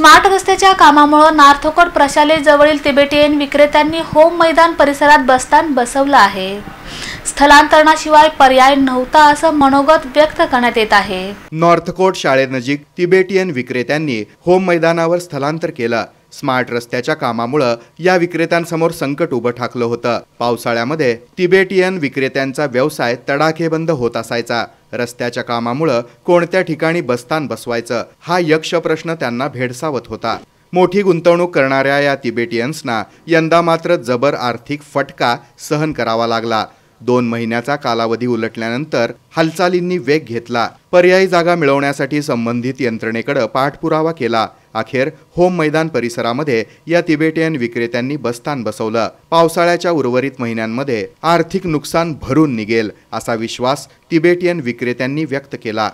smart रस्त्याच्या कामामुळे प्रशाले प्रशालेजवळील Tibetan विक्रेत्यांनी होम मैदान परिसरात बसतान बसवलं आहे स्थलांतरणाशिवाय पर्याय नव्हता असं मनोगत व्यक्त करण्यात येत आहे नॉर्थकोट शाळेनजीक तिबेटियन विक्रेत्यांनी होम मैदानावर स्थलांतर केलं स्मार्ट रस्त्याच्या कामामुळं या विक्रेत्यांसमोर संकट उभं ठाकलं होतं पावसाळ्यामध्ये तिबेटियन विक्रेत्यांचा व्यवसाय तडाखेबंद होत असायचा रस्त्याच्या कामामुळं कोणत्या ठिकाणी बस्तान बसवायचं हा यक्ष प्रश्न त्यांना भेडसावत होता मोठी गुंतवणूक करणाऱ्या या तिबेटियन्सना यंदा मात्र जबर आर्थिक फटका सहन करावा लागला दोन महिन्याचा कालावधी उलटल्यानंतर हालचालींनी वेग घेतला पर्यायी जागा मिळवण्यासाठी संबंधित यंत्रणेकडे पाठपुरावा केला अखेर होम मैदान परिसरामध्ये या तिबेटियन विक्रेत्यांनी बस्तान बसवलं पावसाळ्याच्या उर्वरित महिन्यांमध्ये आर्थिक नुकसान भरून निघेल असा विश्वास तिबेटियन विक्रेत्यांनी व्यक्त केला